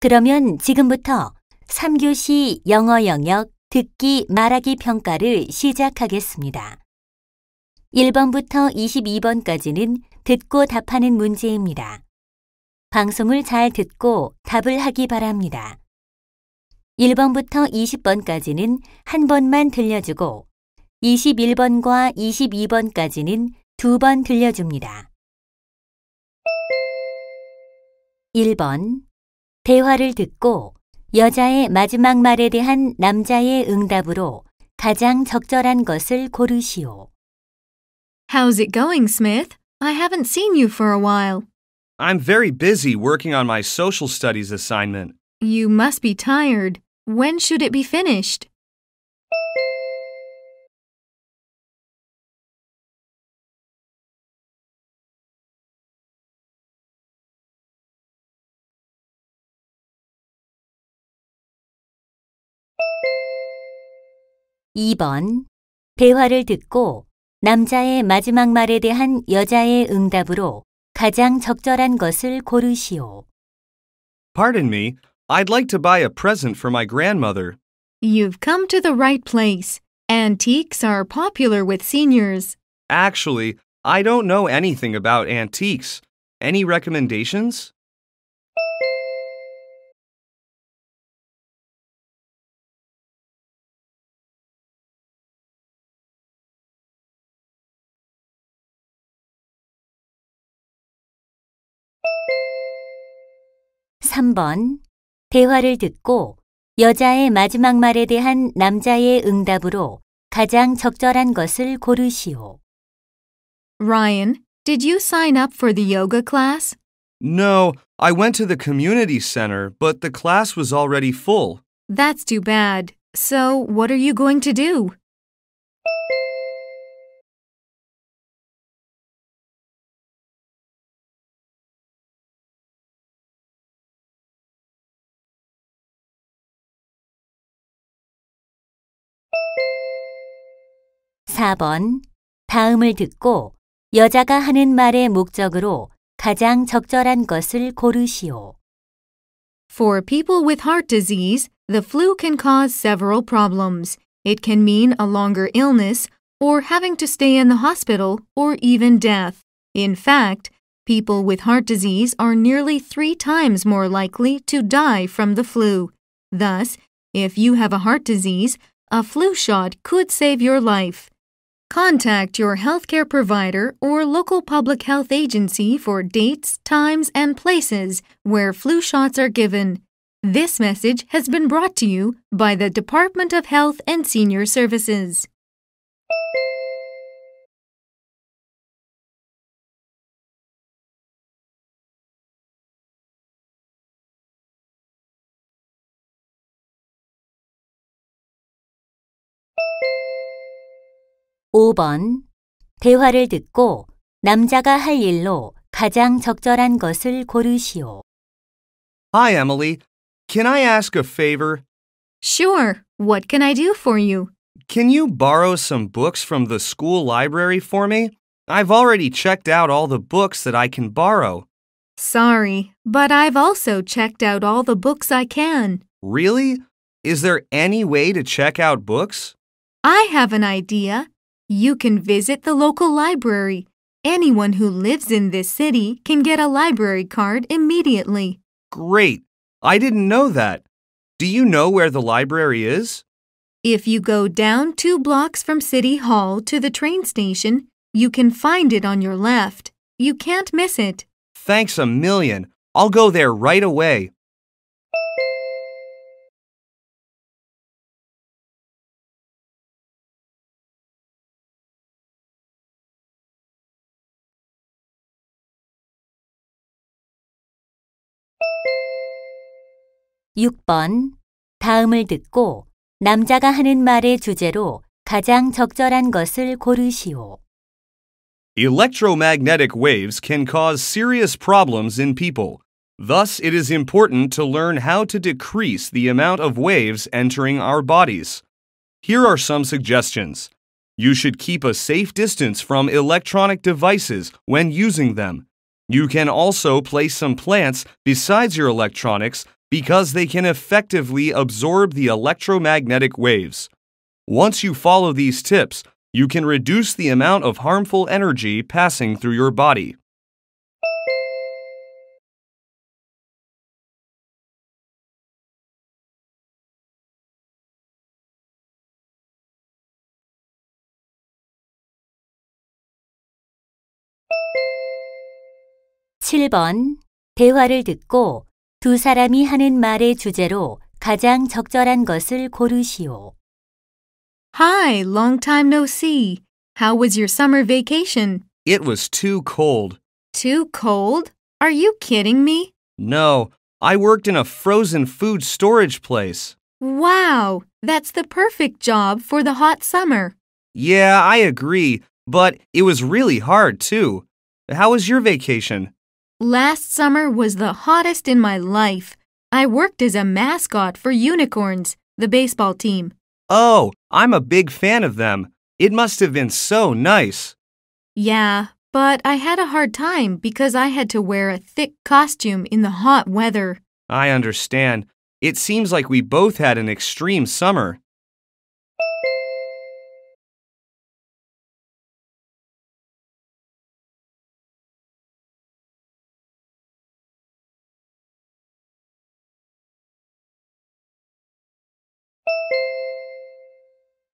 그러면 지금부터 3교시 영어 영역 듣기 말하기 평가를 시작하겠습니다. 1번부터 22번까지는 듣고 답하는 문제입니다. 방송을 잘 듣고 답을 하기 바랍니다. 1번부터 20번까지는 한 번만 들려주고 21번과 22번까지는 두 번 들려줍니다. 1번 대화를 듣고 여자의 마지막 말에 대한 남자의 응답으로 가장 적절한 것을 고르시오. How's it going, Smith? I haven't seen you for a while. I'm very busy working on my social studies assignment. You must be tired. When should it be finished? 2번 대화를 듣고 남자의 마지막 말에 대한 여자의 응답으로 가장 적절한 것을 고르시오. Pardon me. I'd like to buy a present for my grandmother. You've come to the right place. Antiques are popular with seniors. Actually, I don't know anything about antiques. Any recommendations? 3번 대화를 듣고 여자의 마지막 말에 대한 남자의 응답으로 가장 적절한 것을 고르시오. Ryan, did you sign up for the yoga class? No, I went to the community center, but the class was already full. That's too bad. So, what are you going to do? 4번. 다음을 듣고 여자가 하는 말의 목적으로 가장 적절한 것을 고르시오. For people with heart disease, the flu can cause several problems. It can mean a longer illness or having to stay in the hospital or even death. In fact, people with heart disease are nearly three times more likely to die from the flu. Thus, if you have a heart disease, a flu shot could save your life. Contact your healthcare provider or local public health agency for dates, times, and places where flu shots are given. This message has been brought to you by the Department of Health and Senior Services. 5번. 대화를 듣고 남자가 할 일로 가장 적절한 것을 고르시오. Hi, Emily. Can I ask a favor? Sure. What can I do for you? Can you borrow some books from the school library for me? I've already checked out all the books that I can borrow. Sorry, but I've also checked out all the books I can. Really? Is there any way to check out books? I have an idea. You can visit the local library. Anyone who lives in this city can get a library card immediately. Great! I didn't know that. Do you know where the library is? If you go down two blocks from City Hall to the train station, you can find it on your left. You can't miss it. Thanks a million. I'll go there right away. 6번 다음을 듣고 남자가 하는 말의 주제로 가장 적절한 것을 고르시오. Electromagnetic waves can cause serious problems in people. Thus, it is important to learn how to decrease the amount of waves entering our bodies. Here are some suggestions. You should keep a safe distance from electronic devices when using them. You can also place some plants besides your electronics because they can effectively absorb the electromagnetic waves. Once you follow these tips, you can reduce the amount of harmful energy passing through your body. Seven. 대화를 듣고 두 사람이 하는 말의 주제로 가장 적절한 것을 고르시오. Hi, long time no see. How was your summer vacation? It was too cold. Too cold? Are you kidding me? No, I worked in a frozen food storage place. Wow, that's the perfect job for the hot summer. Yeah, I agree, but it was really hard too. How was your vacation? Last summer was the hottest in my life. I worked as a mascot for Unicorns, the baseball team. Oh, I'm a big fan of them. It must have been so nice. Yeah, but I had a hard time because I had to wear a thick costume in the hot weather. I understand. It seems like we both had an extreme summer.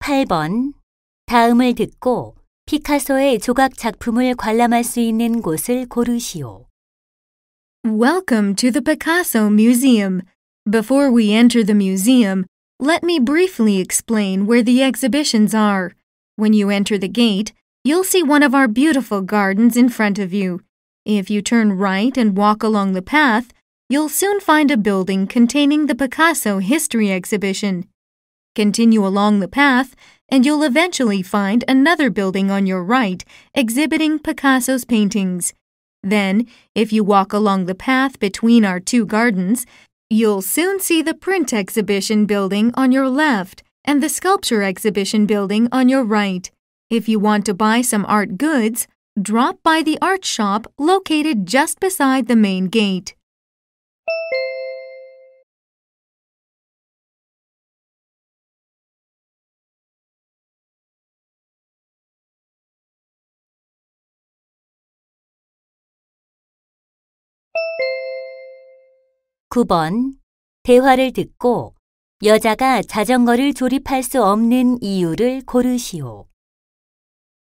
8번 다음을 듣고 피카소의 조각 작품을 관람할 수 있는 곳을 고르시오. Welcome to the Picasso Museum. Before we enter the museum, let me briefly explain where the exhibitions are. When you enter the gate, you'll see one of our beautiful gardens in front of you. If you turn right and walk along the path, you'll soon find a building containing the Picasso History Exhibition. Continue along the path, and you'll eventually find another building on your right exhibiting Picasso's paintings. Then, if you walk along the path between our two gardens, you'll soon see the print exhibition building on your left and the sculpture exhibition building on your right. If you want to buy some art goods, drop by the art shop located just beside the main gate. 9번 대화를 듣고 여자가 자전거를 조립할 수 없는 이유를 고르시오.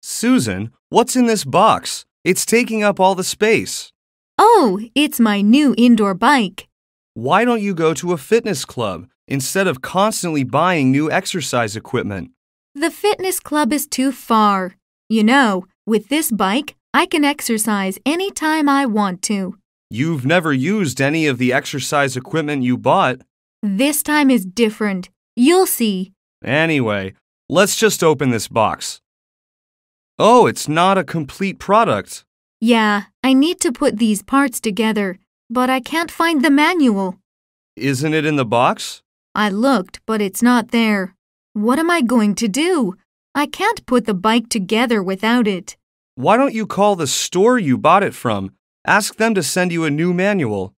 Susan, what's in this box? It's taking up all the space. Oh, it's my new indoor bike. Why don't you go to a fitness club instead of constantly buying new exercise equipment? The fitness club is too far. You know, with this bike, I can exercise anytime I want to. You've never used any of the exercise equipment you bought. This time is different. You'll see. Anyway, let's just open this box. Oh, it's not a complete product. Yeah, I need to put these parts together, but I can't find the manual. Isn't it in the box? I looked, but it's not there. What am I going to do? I can't put the bike together without it. Why don't you call the store you bought it from Ask them to send you a new manual.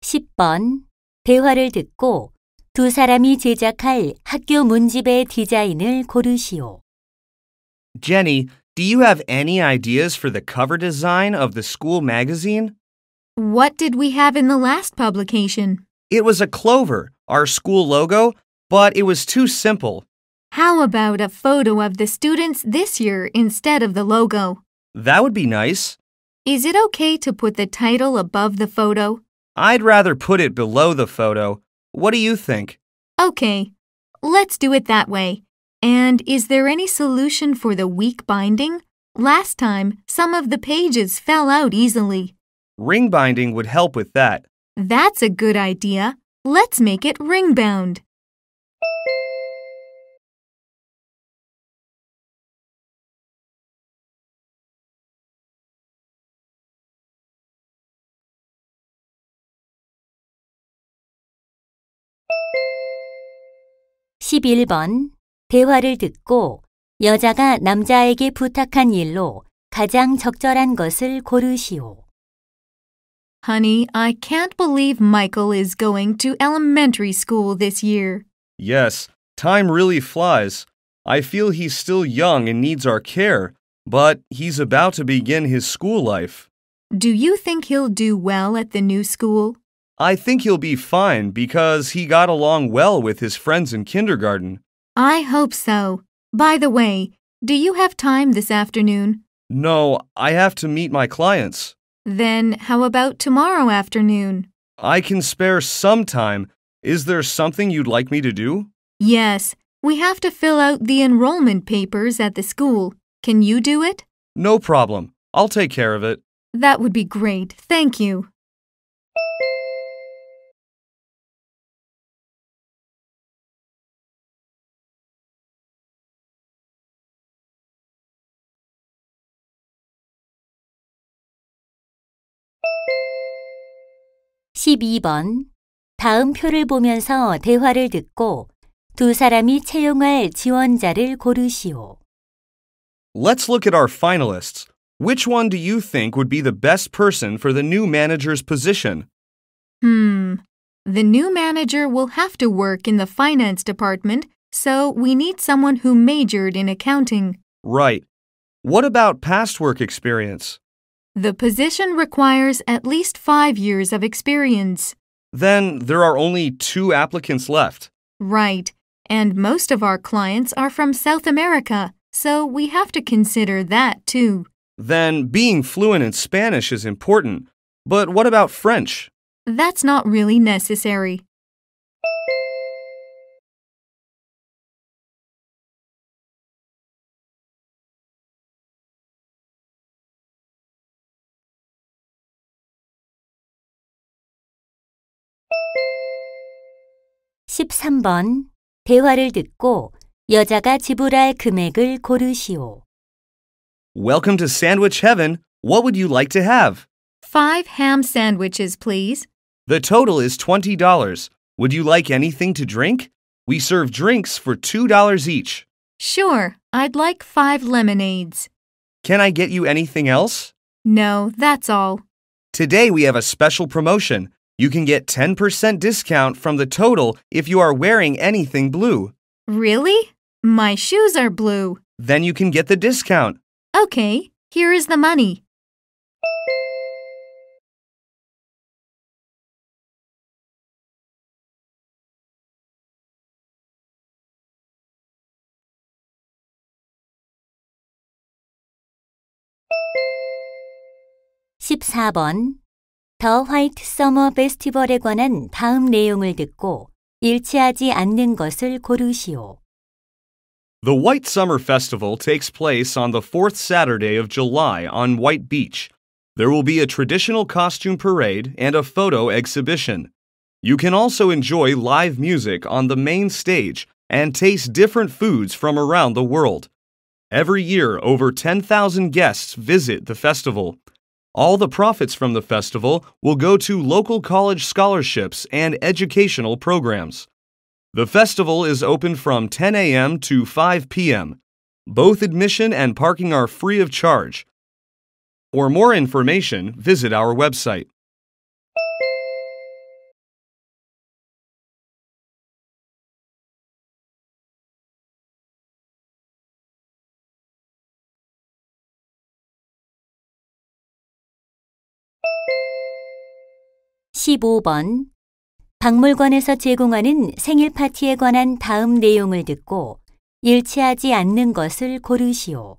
(10번) 대화를 듣고 두 사람이 제작할 학교 문집의 디자인을 고르시오. Jenny, do you have any ideas for the cover design of the school magazine? What did we have in the last publication? It was a clover, our school logo, but it was too simple. How about a photo of the students this year instead of the logo? That would be nice. Is it okay to put the title above the photo? I'd rather put it below the photo. What do you think? Okay, let's do it that way. And is there any solution for the weak binding? Last time, some of the pages fell out easily. Ring binding would help with that. That's a good idea. Let's make it ring bound. 대화를 듣고 여자가 남자에게 부탁한 일로 가장 적절한 것을 고르시오. Honey, I can't believe Michael is going to elementary school this year. Yes, time really flies. I feel he's still young and needs our care, but he's about to begin his school life. Do you think he'll do well at the new school? I think he'll be fine because he got along well with his friends in kindergarten. I hope so. By the way, do you have time this afternoon? No, I have to meet my clients. Then how about tomorrow afternoon? I can spare some time. Is there something you'd like me to do? Yes, we have to fill out the enrollment papers at the school. Can you do it? No problem. I'll take care of it. That would be great. Thank you. 12번. 다음 표를 보면서 대화를 듣고 두 사람이 채용할 지원자를 고르시오. Let's look at our finalists. Which one do you think would be the best person for the new manager's position? Hmm. The new manager will have to work in the finance department, so we need someone who majored in accounting. Right. What about past work experience? The position requires at least five years of experience. Then there are only two applicants left. Right. And most of our clients are from South America, so we have to consider that too. Then being fluent in Spanish is important. But what about French? That's not really necessary. 13번 대화를 듣고 여자가 지불할 금액을 고르시오. Welcome to Sandwich Heaven. What would you like to have? Five ham sandwiches, please. The total is $20. Would you like anything to drink? We serve drinks for $2 each. Sure, I'd like five lemonades. Can I get you anything else? No, that's all. Today we have a special promotion. You can get 10% discount from the total if you are wearing anything blue. Really? My shoes are blue. Then you can get the discount. Okay, here is the money. (14번) 더 화이트 서머 페스티벌에 관한 다음 내용을 듣고 일치하지 않는 것을 고르시오. The White Summer Festival takes place on the fourth Saturday of July on White Beach. There will be a traditional costume parade and a photo exhibition. You can also enjoy live music on the main stage and taste different foods from around the world. Every year, over 10,000 guests visit the festival. All the profits from the festival will go to local college scholarships and educational programs. The festival is open from 10 a.m. to 5 p.m. Both admission and parking are free of charge. For more information, visit our website. 15번 박물관에서 제공하는 생일 파티에 관한 다음 내용을 듣고 일치하지 않는 것을 고르시오.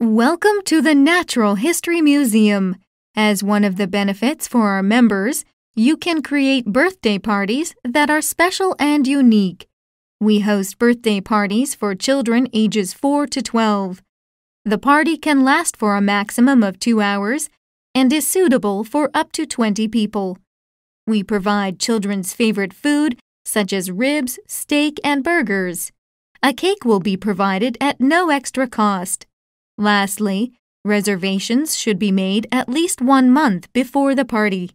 Welcome to the Natural History Museum. As one of the benefits for our members, you can create birthday parties that are special and unique. We host birthday parties for children ages 4 to 12. The party can last for a maximum of two hours and is suitable for up to 20 people. We provide children's favorite food, such as ribs, steak, and burgers. A cake will be provided at no extra cost. Lastly, reservations should be made at least one month before the party.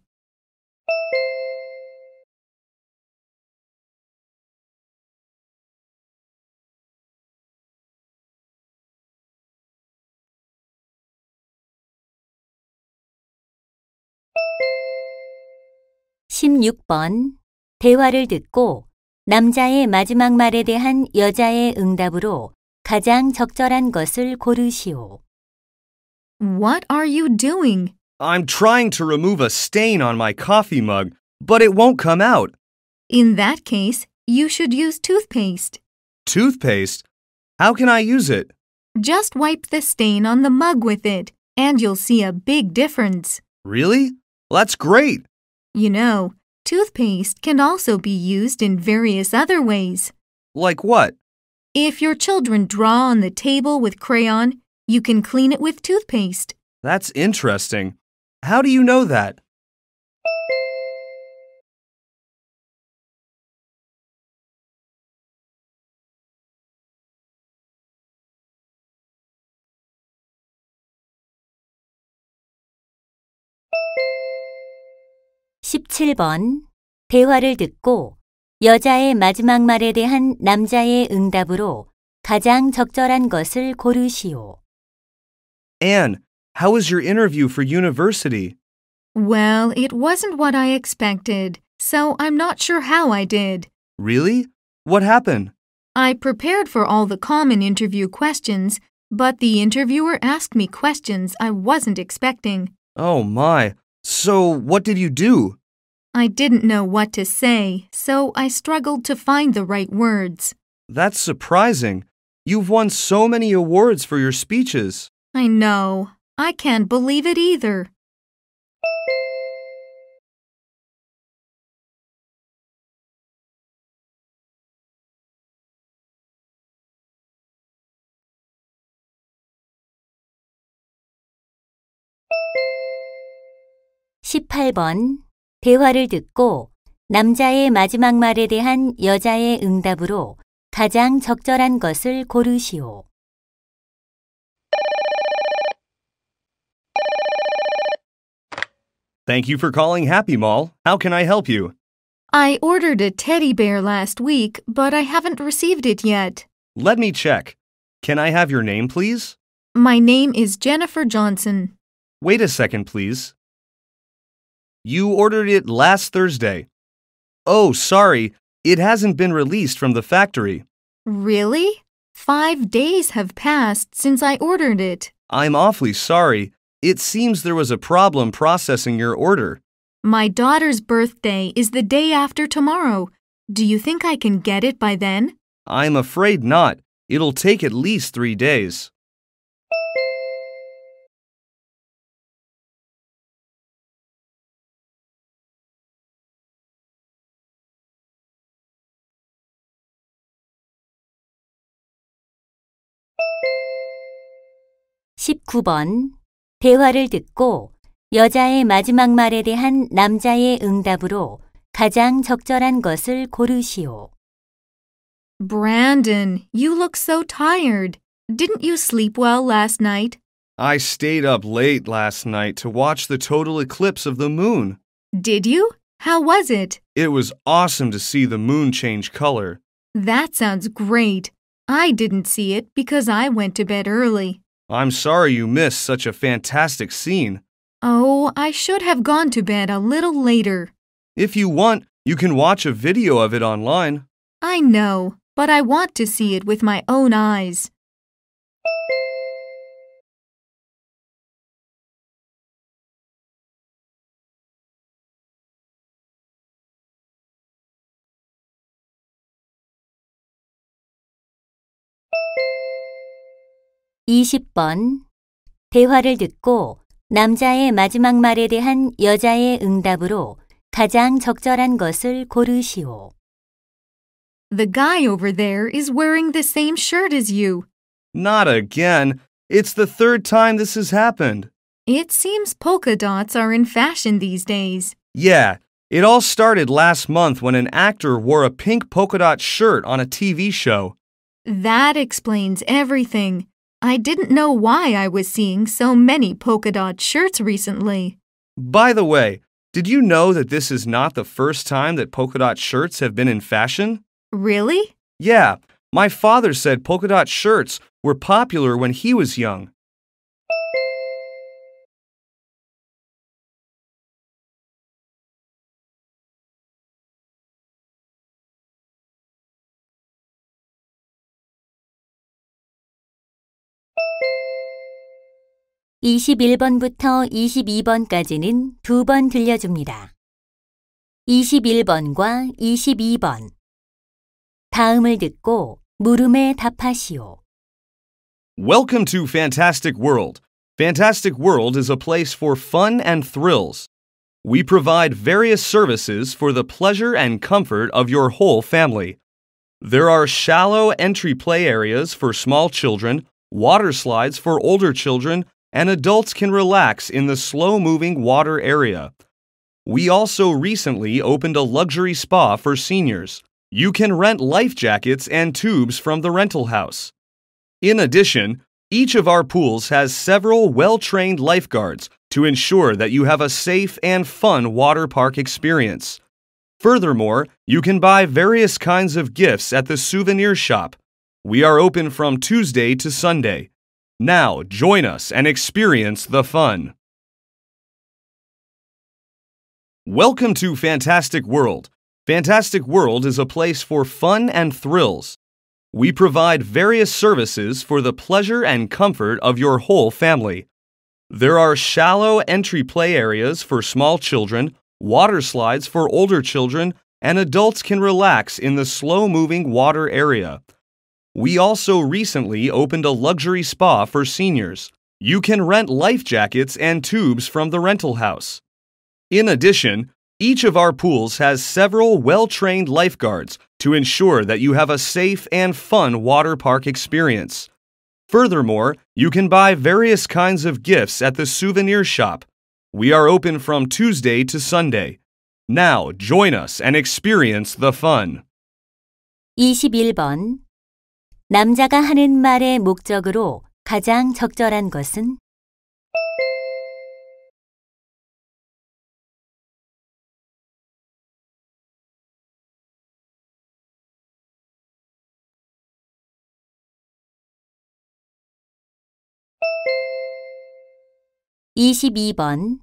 16번 대화를 듣고 남자의 마지막 말에 대한 여자의 응답으로 가장 적절한 것을 고르시오. What are you doing? I'm trying to remove a stain on my coffee mug, but it won't come out. In that case, you should use toothpaste. Toothpaste? How can I use it? Just wipe the stain on the mug with it, and you'll see a big difference. Really? That's great. You know, toothpaste can also be used in various other ways. Like what? If your children draw on the table with crayon, you can clean it with toothpaste. That's interesting. How do you know that? 7번 대화를 듣고 여자의 마지막 말에 대한 남자의 응답으로 가장 적절한 것을 고르시오. Anne, how was your interview for university? Well, it wasn't what I expected, so I'm not sure how I did. Really? What happened? I prepared for all the common interview questions, but the interviewer asked me questions I wasn't expecting. Oh my. So, what did you do? I didn't know what to say, so I struggled to find the right words. That's surprising. You've won so many awards for your speeches. I know. I can't believe it either. Thank you for calling Happy Mall. How can I help you? I ordered a teddy bear last week, but I haven't received it yet. Let me check. Can I have your name, please? My name is Jennifer Johnson. Wait a second, please. You ordered it last Thursday. Oh, sorry, it hasn't been released from the factory. Really? Five days have passed since I ordered it. I'm awfully sorry. It seems there was a problem processing your order. My daughter's birthday is the day after tomorrow. Do you think I can get it by then? I'm afraid not. It'll take at least three days. 9번 대화를 듣고 여자의 마지막 말에 대한 남자의 응답으로 가장 적절한 것을 고르시오. Brandon, you look so tired. Didn't you sleep well last night? I stayed up late last night to watch the total eclipse of the moon. Did you? How was it? It was awesome to see the moon change color. That sounds great. I didn't see it because I went to bed early. I'm sorry you missed such a fantastic scene. Oh, I should have gone to bed a little later. If you want, you can watch a video of it online. I know, but I want to see it with my own eyes. 20번 대화를 듣고 남자의 마지막 말에 대한 여자의 응답으로 가장 적절한 것을 고르시오. The guy over there is wearing the same shirt as you. Not again. It's the third time this has happened. It seems polka dots are in fashion these days. Yeah. It all started last month when an actor wore a pink polka dot shirt on a TV show. That explains everything. I didn't know why I was seeing so many polka dot shirts recently. By the way, did you know that this is not the first time that polka dot shirts have been in fashion? Really? Yeah. My father said polka dot shirts were popular when he was young. 21번부터 22번까지는 두 번 들려줍니다. 21번과 22번. 다음을 듣고 물음에 답하시오. Welcome to Fantastic World. Fantastic World is a place for fun and thrills. We provide various services for the pleasure and comfort of your whole family. There are shallow entry play areas for small children, water slides for older children, and adults can relax in the slow moving water area. We also recently opened a luxury spa for seniors. You can rent life jackets and tubes from the rental house. In addition, each of our pools has several well trained lifeguards to ensure that you have a safe and fun water park experience. Furthermore, you can buy various kinds of gifts at the souvenir shop. We are open from Tuesday to Sunday. Now, join us and experience the fun. Welcome to Fantastic World. Fantastic World is a place for fun and thrills. We provide various services for the pleasure and comfort of your whole family. There are shallow entry play areas for small children, water slides for older children, and adults can relax in the slow moving water area. We also recently opened a luxury spa for seniors. You can rent life jackets and tubes from the rental house. In addition, each of our pools has several well trained lifeguards to ensure that you have a safe and fun water park experience. Furthermore, you can buy various kinds of gifts at the souvenir shop. We are open from Tuesday to Sunday. Now join us and experience the fun. 21번 남자가 하는 말의 목적으로 가장 적절한 것은 2 2번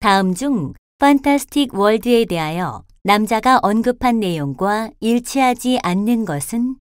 다음 중 판타스틱 월드에 대하여 남자가 언급한 내용과 일치하지 않는 것은